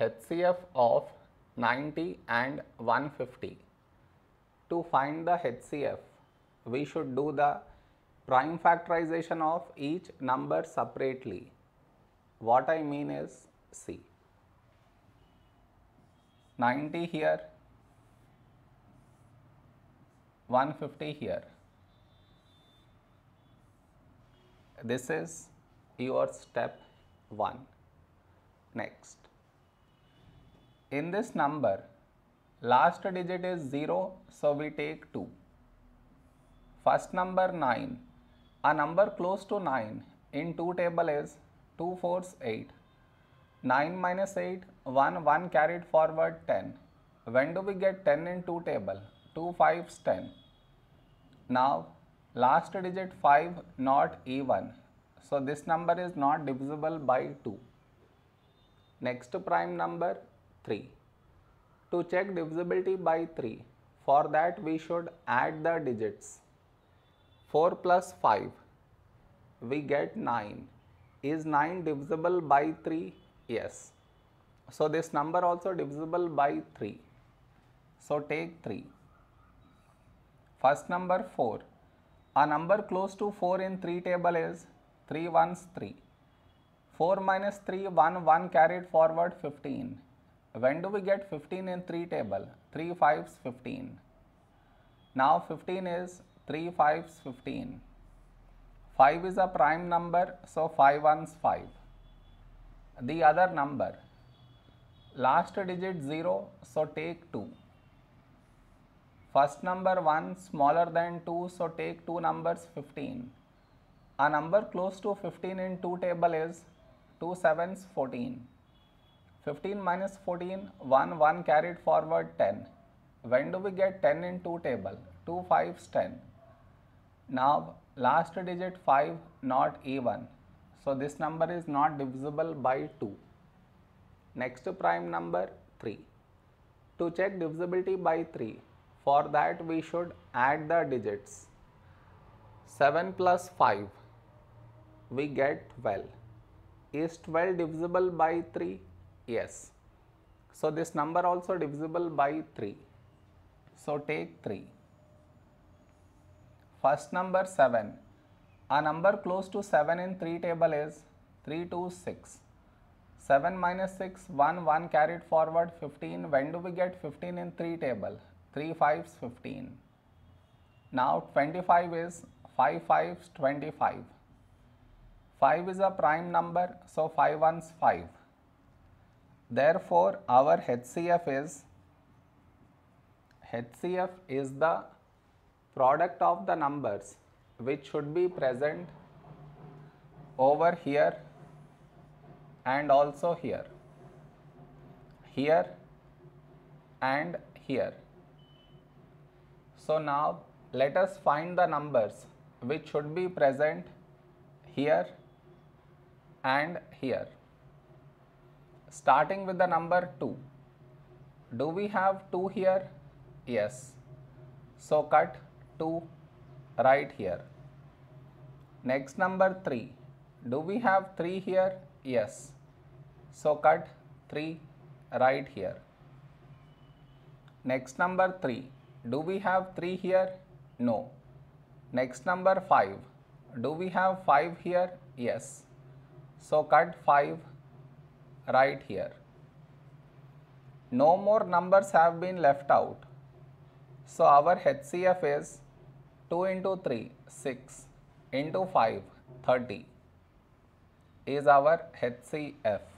HCF of 90 and 150. To find the HCF, we should do the prime factorization of each number separately. What I mean is, see, 90 here, 150 here. This is your step 1. Next in this number last digit is 0 so we take 2 first number 9 a number close to 9 in 2 table is 2 fours 8 9 minus 8 1 1 carried forward 10 when do we get 10 in 2 table 2 fives 10 now last digit 5 not even so this number is not divisible by 2 next prime number 3. To check divisibility by 3, for that we should add the digits. 4 plus 5, we get 9. Is 9 divisible by 3? Yes. So, this number also divisible by 3. So, take 3. First number 4. A number close to 4 in 3 table is 3 ones 3. 4 minus 3, 1, 1 carried forward 15 when do we get 15 in 3 table? 3 5s 15. Now 15 is 3 5s 15. 5 is a prime number, so 5 1s 5. The other number, last digit 0, so take 2. First number 1 smaller than 2, so take 2 numbers 15. A number close to 15 in 2 table is 2 7s 14. 15 minus 14, 1, 1 carried forward 10. When do we get 10 in 2 table? 2 5 10. Now last digit 5 not even. So this number is not divisible by 2. Next prime number 3. To check divisibility by 3, for that we should add the digits. 7 plus 5 we get 12. Is 12 divisible by 3? Yes. So this number also divisible by 3. So take 3. First number 7. A number close to 7 in 3 table is 3 2 6. 7 minus 6, 1, 1 carried forward 15. When do we get 15 in 3 table? 3 5 15. Now 25 is 5 5 25. 5 is a prime number, so 5 ones 5. Therefore, our HCF is HCF is the product of the numbers which should be present over here and also here, here and here. So now let us find the numbers which should be present here and here starting with the number 2. Do we have 2 here? Yes. So cut 2 right here. Next number 3. Do we have 3 here? Yes. So cut 3 right here. Next number 3. Do we have 3 here? No. Next number 5. Do we have 5 here? Yes. So cut 5 right here. No more numbers have been left out. So our HCF is 2 into 3, 6 into 5, 30 is our HCF.